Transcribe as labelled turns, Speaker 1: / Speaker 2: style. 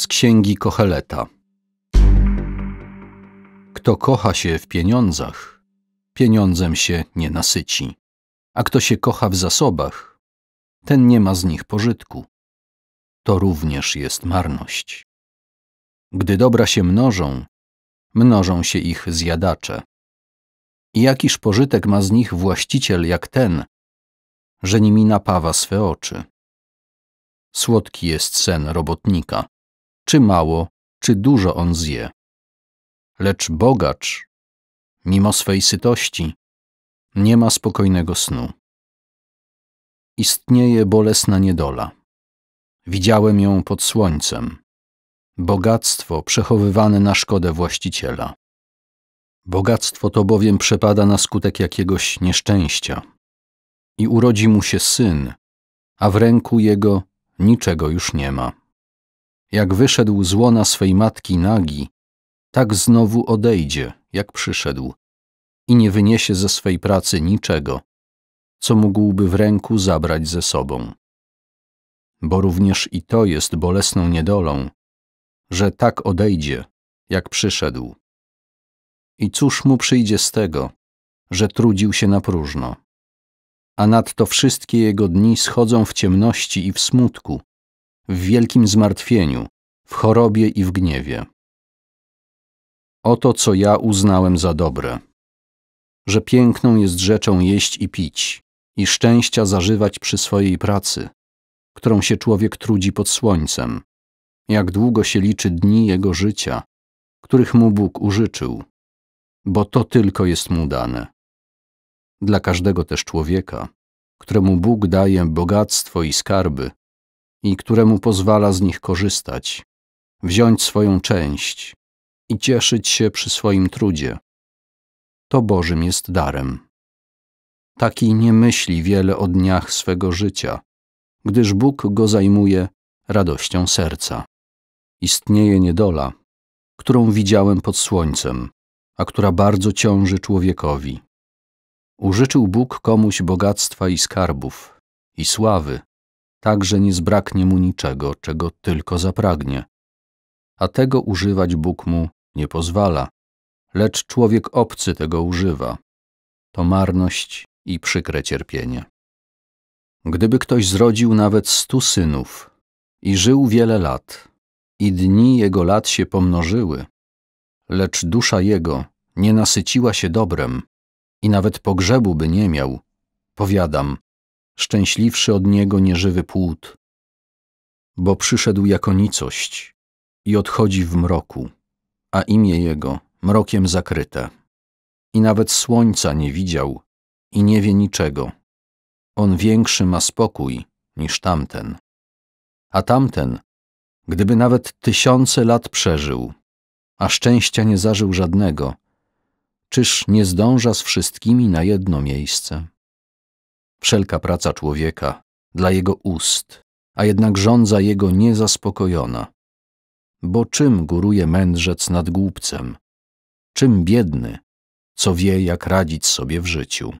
Speaker 1: z księgi Kocheleta. Kto kocha się w pieniądzach, pieniądzem się nie nasyci, a kto się kocha w zasobach, ten nie ma z nich pożytku. To również jest marność. Gdy dobra się mnożą, mnożą się ich zjadacze. I jakiż pożytek ma z nich właściciel jak ten, że nimi napawa swe oczy? Słodki jest sen robotnika czy mało, czy dużo on zje. Lecz bogacz, mimo swej sytości, nie ma spokojnego snu. Istnieje bolesna niedola. Widziałem ją pod słońcem. Bogactwo przechowywane na szkodę właściciela. Bogactwo to bowiem przepada na skutek jakiegoś nieszczęścia. I urodzi mu się syn, a w ręku jego niczego już nie ma. Jak wyszedł z łona swej matki nagi, tak znowu odejdzie, jak przyszedł, i nie wyniesie ze swej pracy niczego, co mógłby w ręku zabrać ze sobą. Bo również i to jest bolesną niedolą, że tak odejdzie, jak przyszedł. I cóż mu przyjdzie z tego, że trudził się na próżno? A nadto wszystkie jego dni schodzą w ciemności i w smutku, w wielkim zmartwieniu, w chorobie i w gniewie. Oto co ja uznałem za dobre. Że piękną jest rzeczą jeść i pić, i szczęścia zażywać przy swojej pracy, którą się człowiek trudzi pod słońcem, jak długo się liczy dni jego życia, których mu Bóg użyczył, bo to tylko jest mu dane. Dla każdego też człowieka, któremu Bóg daje bogactwo i skarby, i któremu pozwala z nich korzystać, wziąć swoją część i cieszyć się przy swoim trudzie. To Bożym jest darem. Taki nie myśli wiele o dniach swego życia, gdyż Bóg go zajmuje radością serca. Istnieje niedola, którą widziałem pod słońcem, a która bardzo ciąży człowiekowi. Użyczył Bóg komuś bogactwa i skarbów, i sławy, tak że nie zbraknie mu niczego, czego tylko zapragnie. A tego używać Bóg mu nie pozwala, lecz człowiek obcy tego używa. To marność i przykre cierpienie. Gdyby ktoś zrodził nawet stu synów i żył wiele lat, i dni jego lat się pomnożyły, lecz dusza jego nie nasyciła się dobrem i nawet pogrzebu by nie miał, powiadam, szczęśliwszy od niego nieżywy płód, bo przyszedł jako nicość i odchodzi w mroku, a imię jego mrokiem zakryte. I nawet słońca nie widział i nie wie niczego. On większy ma spokój niż tamten. A tamten, gdyby nawet tysiące lat przeżył, a szczęścia nie zażył żadnego, czyż nie zdąża z wszystkimi na jedno miejsce? wszelka praca człowieka, dla jego ust, a jednak żądza jego niezaspokojona. Bo czym góruje mędrzec nad głupcem? Czym biedny, co wie, jak radzić sobie w życiu?